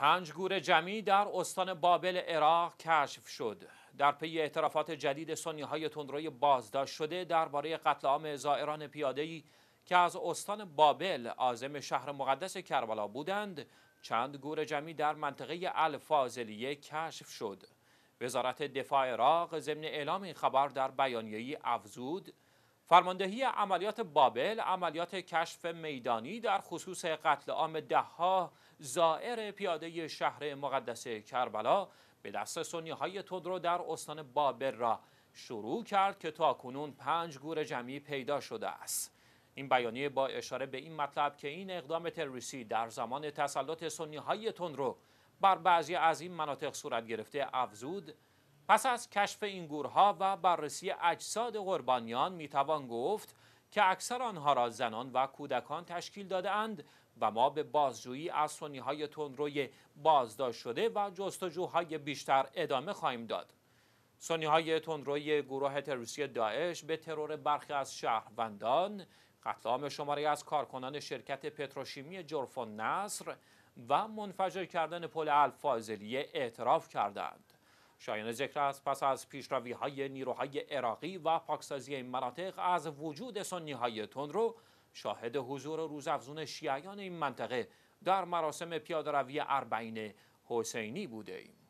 پنج گور جمعی در استان بابل عراق کشف شد. در پی اعترافات جدید سنی های تندروی بازداشت شده درباره قتل عام زائران ای که از استان بابل عازم شهر مقدس کربلا بودند، چند گور جمعی در منطقه الفاضلیه کشف شد. وزارت دفاع عراق ضمن اعلام این خبر در بیانیه‌ای افزود فرماندهی عملیات بابل عملیات کشف میدانی در خصوص قتل عام دهها زائر پیاده شهر مقدس کربلا به دست سنی های تودرو در استان بابل را شروع کرد که تا کنون پنج گور جمعی پیدا شده است این بیانیه با اشاره به این مطلب که این اقدام تروریستی در زمان تسلط سنی های تندرو بر بعضی از این مناطق صورت گرفته افزود پس از کشف این گورها و بررسی اجساد قربانیان میتوان گفت که اکثر آنها را زنان و کودکان تشکیل داده اند و ما به بازجویی از سنی های تندروی بازداشت شده و جستجوهای بیشتر ادامه خواهیم داد. سنی های تندروی گروه تروریستی داعش به ترور برخی از شهروندان، قتل عام شماری از کارکنان شرکت پتروشیمی جرفون نصر و منفجر کردن پل الفاضلیه اعتراف کردند. شایان ذکر است پس از پیشروی های نیروهای عراقی و پاکسازی این مناطق از وجود سنی های رو شاهد حضور روزافزون شیعیان این منطقه در مراسم پیاده روی اربعین حسینی بوده ایم.